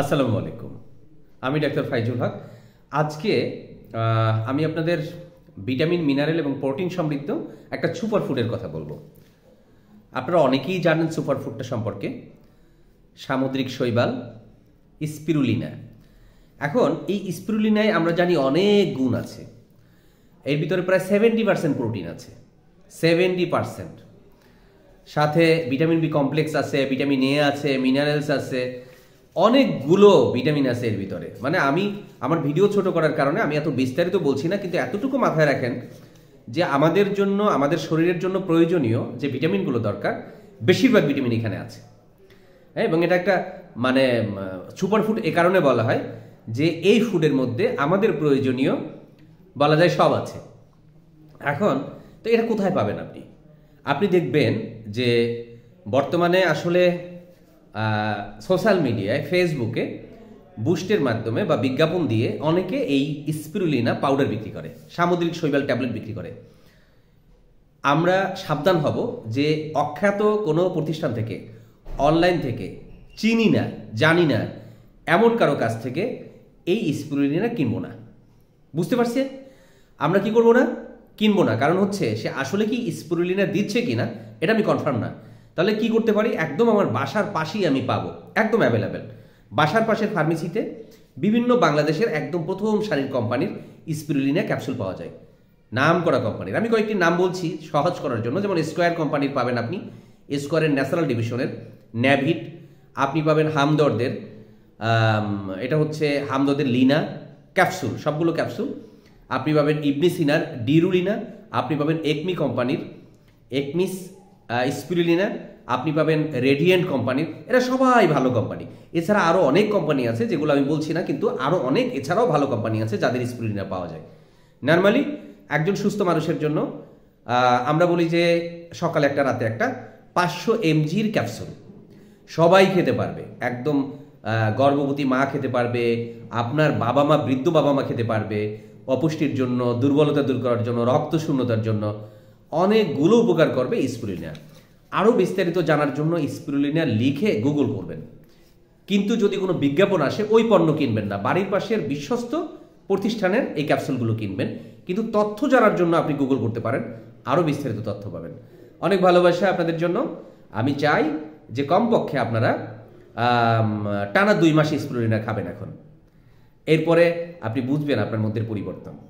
আসসালামু আলাইকুম আমি ডাক্তার ফাইজুল হক আজকে আমি আপনাদের ভিটামিন মিনারেল এবং প্রোটিন সমৃদ্ধ একটা সুপার ফুডের কথা বলবো আপনারা অনেকেই জানেন সুপার ফুডটা সম্পর্কে সামুদ্রিক শৈবাল স্পিরুলিনা এখন এই স্পিরুলিনায় আমরা জানি অনেক গুণ আছে এর ভিতরে প্রায় সেভেন্টি পার্সেন্ট প্রোটিন আছে সেভেন্টি পার্সেন্ট সাথে ভিটামিন বি কমপ্লেক্স আছে ভিটামিন এ আছে মিনারেলস আছে অনেকগুলো ভিটামিন আছে এর ভিতরে মানে আমি আমার ভিডিও ছোট করার কারণে আমি এত বিস্তারিত বলছি না কিন্তু এতটুকু মাথায় রাখেন যে আমাদের জন্য আমাদের শরীরের জন্য প্রয়োজনীয় যে ভিটামিনগুলো দরকার বেশিরভাগ ভিটামিন এখানে আছে হ্যাঁ এবং এটা একটা মানে সুপার ফুড এ কারণে বলা হয় যে এই ফুডের মধ্যে আমাদের প্রয়োজনীয় বলা যায় সব আছে এখন তো এটা কোথায় পাবেন আপনি আপনি দেখবেন যে বর্তমানে আসলে সোশ্যাল মিডিয়ায় ফেসবুকে বুস্টের মাধ্যমে বা বিজ্ঞাপন দিয়ে অনেকে এই স্পিরুলিনা পাউডার বিক্রি করে সামুদ্রিক শৈবাল ট্যাবলেট বিক্রি করে আমরা সাবধান হব যে অখ্যাত কোনো প্রতিষ্ঠান থেকে অনলাইন থেকে চিনি না জানি না এমন কারো কাছ থেকে এই স্পিরুলিনা কিনবো না বুঝতে পারছি আমরা কি করবো না কিনবো না কারণ হচ্ছে সে আসলে কি স্পিরুলিনা দিচ্ছে কি না এটা আমি কনফার্ম না তাহলে কি করতে পারি একদম আমার বাসার পাশেই আমি পাবো একদম অ্যাভেলেবেল বাসার পাশের ফার্মেসিতে বিভিন্ন বাংলাদেশের একদম প্রথম সারির কোম্পানির স্পিরুলিনা ক্যাপসুল পাওয়া যায় নাম করা কোম্পানির আমি কয়েকটি নাম বলছি সহজ করার জন্য যেমন স্কোয়ার কোম্পানির পাবেন আপনি স্কোয়ারের ন্যাশনাল ডিভিশনের ন্যাভিট আপনি পাবেন হামদর্দের এটা হচ্ছে হামদর্দের লিনা ক্যাপসুল সবগুলো ক্যাপসুল আপনি পাবেন ইবনি সিনার ডিরুলিনা আপনি পাবেন একমি কোম্পানির একমিস স্পিরুলিনা আপনি পাবেন রেডিয়েন্ট কোম্পানির এরা সবাই ভালো কোম্পানি এছাড়া আরও অনেক কোম্পানি আছে যেগুলো আমি বলছি না কিন্তু আরও অনেক এছাড়াও ভালো কোম্পানি আছে যাদের স্পিরুলিনা পাওয়া যায় নর্মালি একজন সুস্থ মানুষের জন্য আমরা বলি যে সকালে একটা রাতে একটা পাঁচশো এমজির ক্যাপসুল সবাই খেতে পারবে একদম গর্ভবতী মা খেতে পারবে আপনার বাবা মা বৃদ্ধ বাবা মা খেতে পারবে অপুষ্টির জন্য দুর্বলতা দূর করার জন্য রক্ত শূন্যতার জন্য অনেকগুলো উপকার করবে স্পুলিনিয়া আরও বিস্তারিত জানার জন্য স্পুলিনিয়া লিখে গুগল করবেন কিন্তু যদি কোনো বিজ্ঞাপন আসে ওই পণ্য কিনবেন না বাড়ির পাশের বিশ্বস্ত প্রতিষ্ঠানের এই ক্যাপসুলগুলো কিনবেন কিন্তু তথ্য জানার জন্য আপনি গুগল করতে পারেন আরও বিস্তারিত তথ্য পাবেন অনেক ভালোবাসা আপনাদের জন্য আমি চাই যে কমপক্ষে আপনারা টানা দুই মাস স্প্লোরিনা খাবেন এখন এরপরে আপনি বুঝবেন আপনার মধ্যে পরিবর্তন